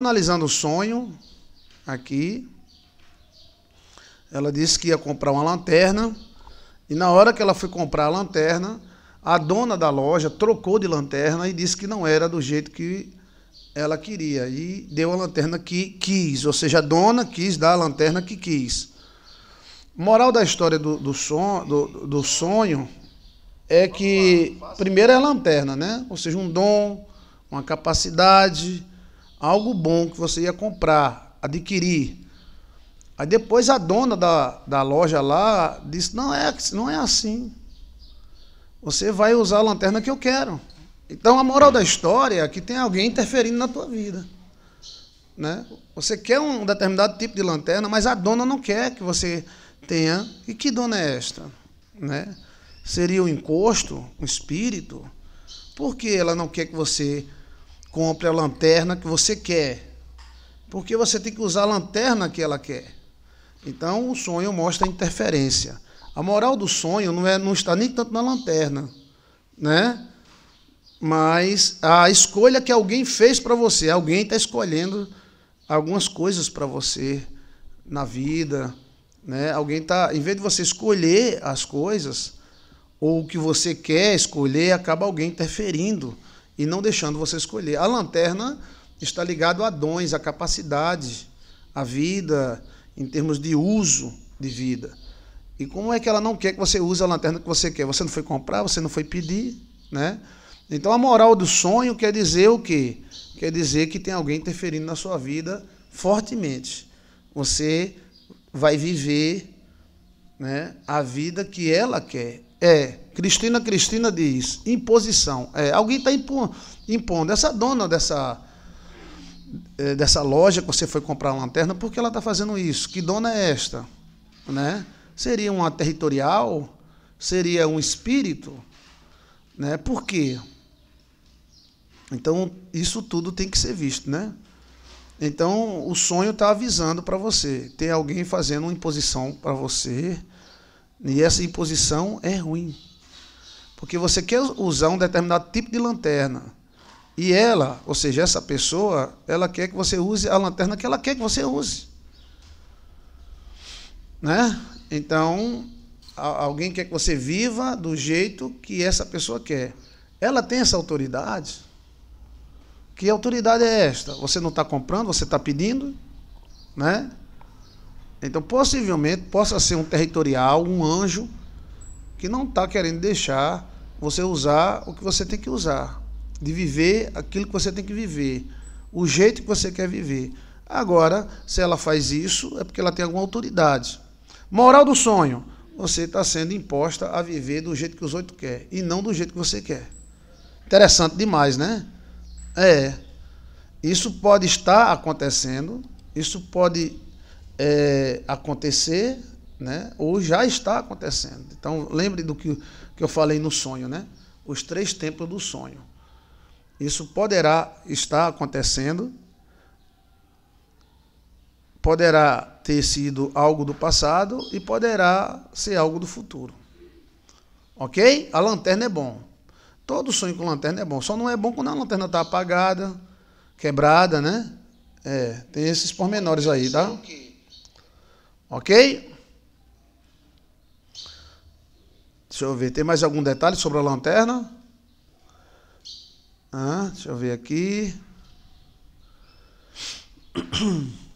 analisando o sonho aqui. Ela disse que ia comprar uma lanterna. E na hora que ela foi comprar a lanterna, a dona da loja trocou de lanterna e disse que não era do jeito que ela queria. E deu a lanterna que quis. Ou seja, a dona quis dar a lanterna que quis. Moral da história do, do, son, do, do sonho é que, primeiro, é a lanterna, né? Ou seja, um dom, uma capacidade algo bom que você ia comprar, adquirir. Aí depois a dona da, da loja lá disse: não é, não é assim. Você vai usar a lanterna que eu quero. Então a moral da história é que tem alguém interferindo na tua vida. Né? Você quer um determinado tipo de lanterna, mas a dona não quer que você tenha. E que dona é esta? Né? Seria um encosto, um espírito? Por que ela não quer que você compre a lanterna que você quer. Porque você tem que usar a lanterna que ela quer. Então, o sonho mostra a interferência. A moral do sonho não, é, não está nem tanto na lanterna, né? mas a escolha que alguém fez para você. Alguém está escolhendo algumas coisas para você na vida. Né? Alguém está, em vez de você escolher as coisas, ou o que você quer escolher, acaba alguém interferindo e não deixando você escolher. A lanterna está ligado a dons, a capacidade, a vida, em termos de uso de vida. E como é que ela não quer que você use a lanterna que você quer? Você não foi comprar, você não foi pedir, né? Então a moral do sonho quer dizer o quê? Quer dizer que tem alguém interferindo na sua vida fortemente. Você vai viver né, a vida que ela quer. É, Cristina Cristina diz, imposição. É, alguém está impo impondo. Essa dona dessa, é, dessa loja que você foi comprar a lanterna, por que ela está fazendo isso? Que dona é esta? Né? Seria uma territorial? Seria um espírito? Né? Por quê? Então, isso tudo tem que ser visto, né? Então, o sonho está avisando para você. Tem alguém fazendo uma imposição para você, e essa imposição é ruim. Porque você quer usar um determinado tipo de lanterna. E ela, ou seja, essa pessoa, ela quer que você use a lanterna que ela quer que você use. Né? Então, alguém quer que você viva do jeito que essa pessoa quer. Ela tem essa autoridade. Que autoridade é esta? Você não está comprando, você está pedindo, né? Então, possivelmente, possa ser um territorial, um anjo, que não está querendo deixar você usar o que você tem que usar, de viver aquilo que você tem que viver, o jeito que você quer viver. Agora, se ela faz isso, é porque ela tem alguma autoridade. Moral do sonho: você está sendo imposta a viver do jeito que os oito querem e não do jeito que você quer. Interessante demais, né? É. Isso pode estar acontecendo, isso pode é, acontecer, né? ou já está acontecendo. Então, lembre do que, que eu falei no sonho, né? Os três tempos do sonho. Isso poderá estar acontecendo, poderá ter sido algo do passado e poderá ser algo do futuro. Ok? A lanterna é bom. Todo sonho com lanterna é bom. Só não é bom quando a lanterna está apagada, quebrada, né? É, tem esses pormenores aí, tá? Okay. Ok? Deixa eu ver, tem mais algum detalhe sobre a lanterna? Ah, deixa eu ver aqui.